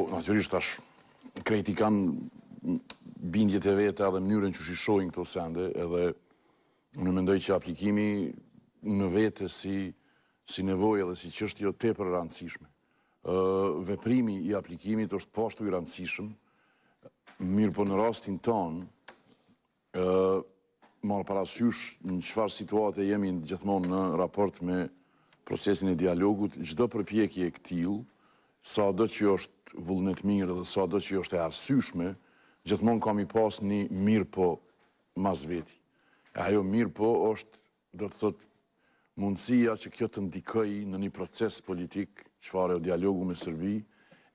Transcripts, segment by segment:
Po, Naturisht, tash krejti kanë bindjet e veta dhe mënyrën që shishojnë këto sende edhe në mendoj që aplikimi në vete si, si nevoje dhe si qështë jo te për rëndësishme. veprimi i aplikimit është pashtu i rëndësishëm, mirë po në rastin ton, marë parasysh në qëfar situate jemi në gjithmonë në raport me procesin e dialogut, gjdo përpjekje e këtilë, sa do që është vullnet mirë dhe sa do që është e arsyshme, gjithmon kam i pas një mirë po mas veti. Ajo mirë po është, do të thot, mundësia që kjo të ndikëj në një proces politik, qëfare o dialogu me Sërbi,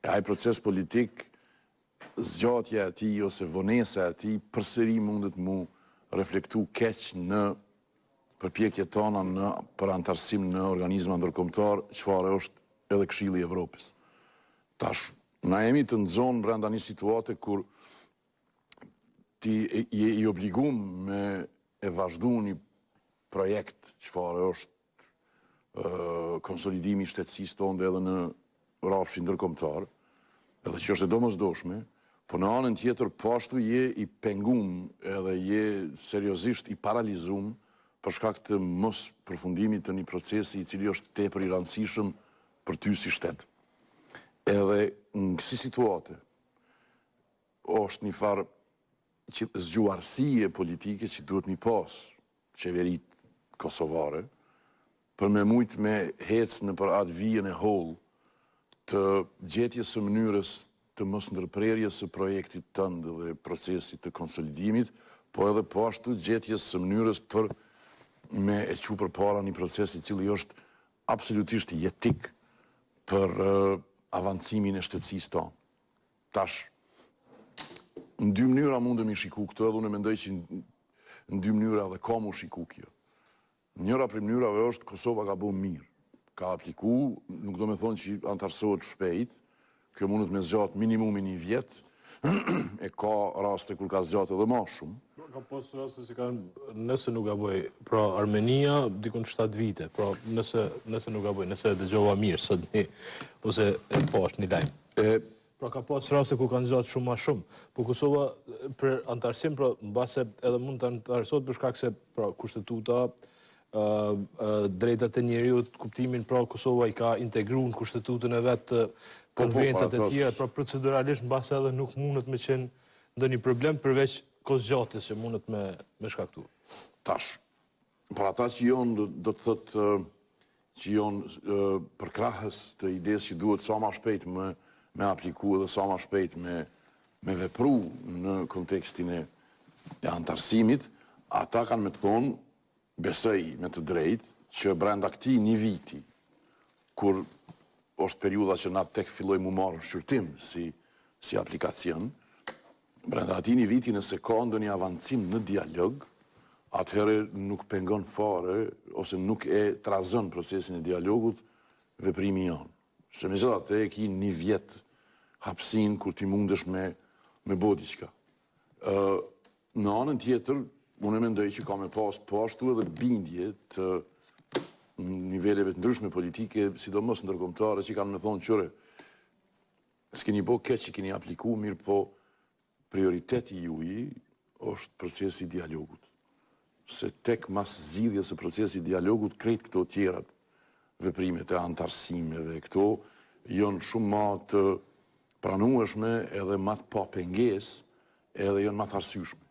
e ajë proces politik, zgjatja e ti ose vonesa e ti, përseri mundet mu reflektu keq në përpjekje tona në përantarsim në organizma ndërkomtar, qëfare është edhe kshili Evropës. Tash, na jemi të ndzonë brenda një situate kur ti je i obligum me e vazhdu një projekt që fare është konsolidimi shtetsis të onde edhe në rafshin ndërkomtar, edhe që është e do doshme, po në anën tjetër pashtu po je i pengum edhe je seriosisht i paralizum përshka këtë mësë përfundimit të një procesi i cili është te për i rancishëm për ty si shtetë edhe në kësi situate, është një farë që zgjuarësie politike që duhet një pas qeverit kosovare, për me mujtë me hecë në për atë vijën e holë të gjetjes së mënyrës të mos ndërprerjes së projektit tëndë dhe procesit të konsolidimit, po edhe po ashtu gjetjes së mënyrës për me e që për para një procesit cili është absolutisht jetik për avancimin e shtetsis ton. Tash, në dy mënyra mundëm i shiku këtë edhe unë e mendoj që në dy mënyra dhe ka mu shiku kjo. Njëra për mënyrave është Kosova ka bo mirë. Ka apliku, nuk do me thonë që antarësohet shpejt, kjo mundët me zgjatë minimumin i vjetë, e ka raste kur ka zgjatë edhe ma shumë, Ka pas rase se ka nëse nuk gaboj, pra Armenia, dikun 7 vite, pra nëse, nëse nuk gaboj, nëse dhe gjova mirë, së dhe, ose e pashtë po një dajmë. Pra ka pas rase ku kanë gjatë shumë ma shumë, po Kosova për antarësim, pra në base edhe mund të antarësot për shkak se pra kushtetuta, drejta të drejtët e kuptimin pra Kosova i ka integru në kushtetutën e vetë po, po, konventat e tjera, pra proceduralisht në base edhe nuk mundet me qenë ndë një problem përveç kozgjati se mundet me shkaktu? Tash, për ata që jonë do të thëtë që jonë përkrahës të idejës që duhet sa ma shpejt me apliku dhe sa ma shpejt me vepru në kontekstin e antarësimit, ata kanë me të thonë besëj me të drejt që brenda këti një viti, kur është periuda që na tek filloj mu marë në shqyrtim si aplikacion, Brenda ati një viti nëse ka ndo një avancim në dialog, atëherë nuk pengon fare, ose nuk e trazon procesin e dialogut veprimi janë. Se me zëllat e ki një vjetë hapsin kur ti mundesh me, me bodi qka. Në anën tjetër, unë e mendoj që ka me pas pashtu po edhe bindje të niveleve të ndryshme politike, sidomos në tërkomtare që kanë me thonë qëre, s'keni bo keqë, s'keni apliku, mirë po, prioriteti ju i është procesi dialogut. Se tek mas zidhje se procesi dialogut krejt këto tjerat veprimet e antarësime dhe këto jonë shumë ma të pranueshme edhe ma të pa penges edhe jonë ma të arsyshme.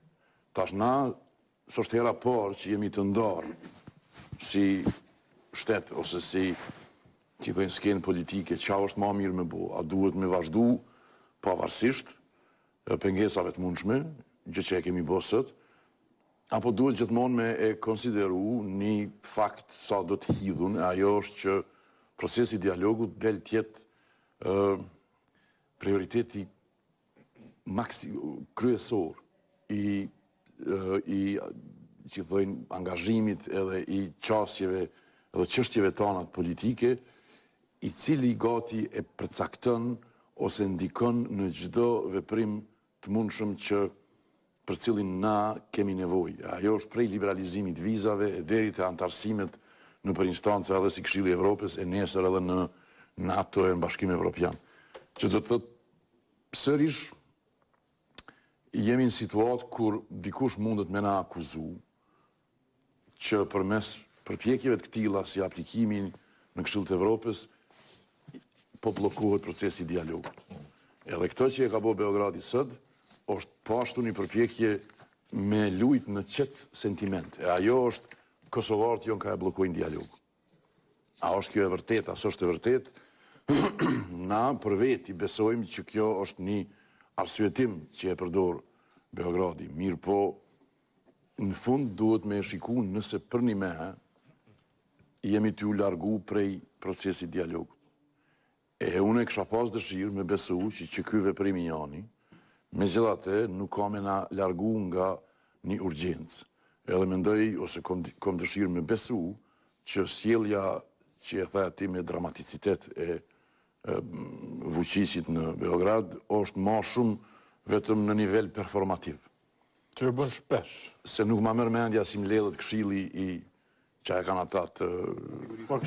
Tash na, së është hera parë që jemi të ndarë si shtetë ose si që i skenë politike, qa është ma mirë me bo, a duhet me vazhdu pa pëngesave të mundshme, gjë që e kemi bësët, apo duhet gjithmonë me e konsideru një fakt sa do të hidhun, ajo është që procesi dialogu del tjetë prioriteti kryesor i që dhejnë angazhimit edhe i qasjeve edhe qështjeve tonat politike, i cili gati e përcaktën ose ndikën në gjdo veprim të mundshëm që për cilin na kemi nevoj. Ajo është prej liberalizimit vizave, e derit e antarësimet në për instanca edhe si këshili Evropës, e nesër edhe në NATO e në bashkim Evropian. Që të të pësërish, jemi në situatë kur dikush mundet me na akuzu, që për mes përpjekjeve të këtila si aplikimin në këshilët Evropës, po blokuhet procesi dialogu. Edhe këto që e ka bo Beogradi sëtë, është pashtu po një përpjekje me lujt në qëtë sentiment. E ajo është Kosovarët jonë ka e blokojnë dialog. A është kjo e vërtet, asë është e vërtet, na për vetë i besojmë që kjo është një arsuetim që e përdorë Beogradi. Mirë po, në fund duhet me e shiku nëse për një mehe jemi t'ju largu prej procesit dialog. E une kësha pas dëshirë me besu që që kyve primi janin, Me gjithate, nuk kam e na largu nga një urgjens. Edhe me ndoj, ose kom dëshirë me besu, që sjelja që e thaja ti me dramaticitet e vëqisit në Beograd, është ma shumë vetëm në nivel performativ. e rëbën shpesh. Se nuk ma mërë me endja si më ledhët këshili i që e kanë atatë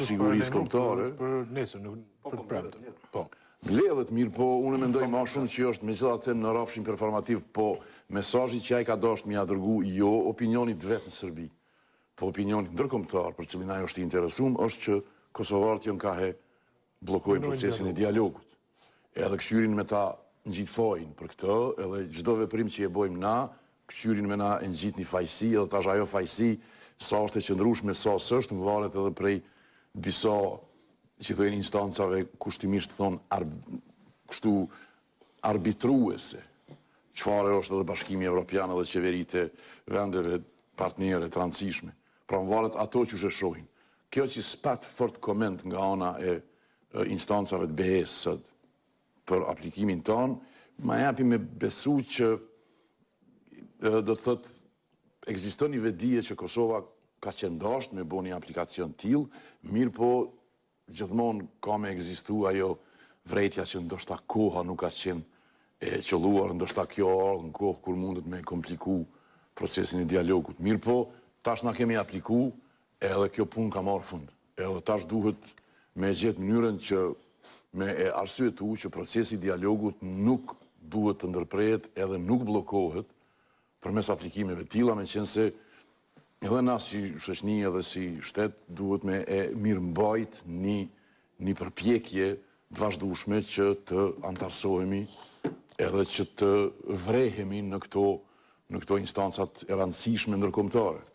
sigurisë komptare. Për nesër, nuk për prendë. Po, po, po. po. Gledhet mirë, po unë mendoj ma shumë që është me zela temë në rafshin performativ, po mesajji që a i ka dasht mi adërgu jo opinionit vetë në Sërbi, po opinionit ndërkomtar për cilin ajo është i interesum, është që Kosovartë jënë ka he blokojnë procesin e dialogut. Edhe këqyrin me ta në gjithë fojnë për këtë, edhe gjdo veprim që je bojmë na, këqyrin me na në gjithë një fajsi, edhe ta ajo fajsi sa është e qëndrush me sa sështë, më edhe prej disa që dojnë instancave kushtimisht thonë kështu arbitruese, qëfare është dhe bashkimi evropiane dhe qeverite vendeve partnere, transishme. Pra më valet ato që shë shohin. Kjo që spat fort koment nga ana e instancave të behesët për aplikimin tonë, ma japi me besu që do të thëtë, egzisto një vedije që Kosova ka qëndasht me bo një aplikacion t'il, mirë po gjithmonë ka me egzistu ajo vrejtja që ndoshta koha nuk ka qenë e qëlluar, ndoshta kjo orë në kohë kur mundet me kompliku procesin e dialogut. Mirë po, tash nga kemi apliku, edhe kjo pun ka marë fund. Edhe tash duhet me gjithë mënyrën që me e arsuetu që procesi dialogut nuk duhet të ndërprejet edhe nuk blokohet për mes aplikimeve tila me qenë se edhe na si shëshni edhe si shtet duhet me e mirë mbajt një, një përpjekje të vazhdushme që të antarsohemi edhe që të vrehemi në këto, në këto instancat e rëndësishme ndërkomtare.